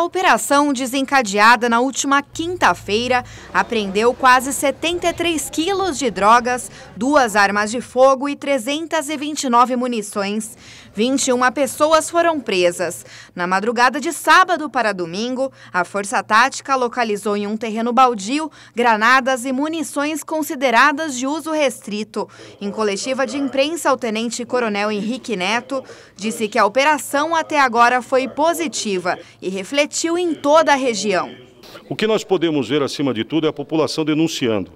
A operação, desencadeada na última quinta-feira, apreendeu quase 73 quilos de drogas, duas armas de fogo e 329 munições. 21 pessoas foram presas. Na madrugada de sábado para domingo, a Força Tática localizou em um terreno baldio granadas e munições consideradas de uso restrito. Em coletiva de imprensa, o tenente-coronel Henrique Neto disse que a operação até agora foi positiva e refletiu refletiu em toda a região. O que nós podemos ver, acima de tudo, é a população denunciando.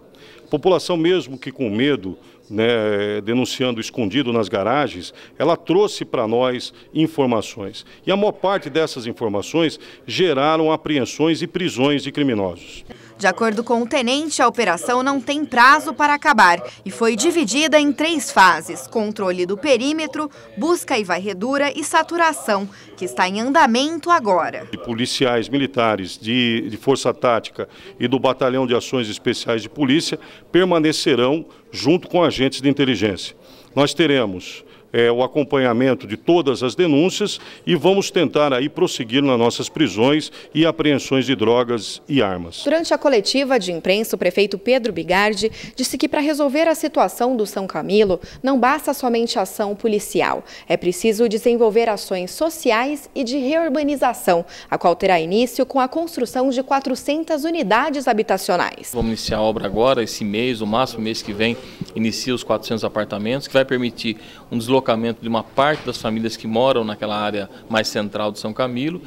população, mesmo que com medo, né, denunciando escondido nas garagens, ela trouxe para nós informações. E a maior parte dessas informações geraram apreensões e prisões de criminosos. De acordo com o tenente, a operação não tem prazo para acabar e foi dividida em três fases: controle do perímetro, busca e varredura e saturação, que está em andamento agora. De policiais militares de, de Força Tática e do Batalhão de Ações Especiais de Polícia permanecerão junto com a agentes de inteligência. Nós teremos é, o acompanhamento de todas as denúncias e vamos tentar aí prosseguir nas nossas prisões e apreensões de drogas e armas. Durante a coletiva de imprensa, o prefeito Pedro Bigardi disse que para resolver a situação do São Camilo, não basta somente ação policial, é preciso desenvolver ações sociais e de reurbanização, a qual terá início com a construção de 400 unidades habitacionais. Vamos iniciar a obra agora, esse mês, o máximo mês que vem, inicia os 400 apartamentos, que vai permitir um deslocamento deslocamento de uma parte das famílias que moram naquela área mais central de São Camilo.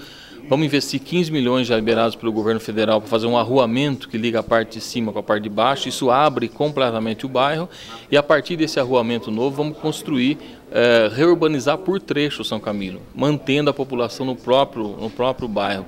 Vamos investir 15 milhões já liberados pelo governo federal para fazer um arruamento que liga a parte de cima com a parte de baixo. Isso abre completamente o bairro e a partir desse arruamento novo vamos construir, é, reurbanizar por trecho São Camilo, mantendo a população no próprio, no próprio bairro.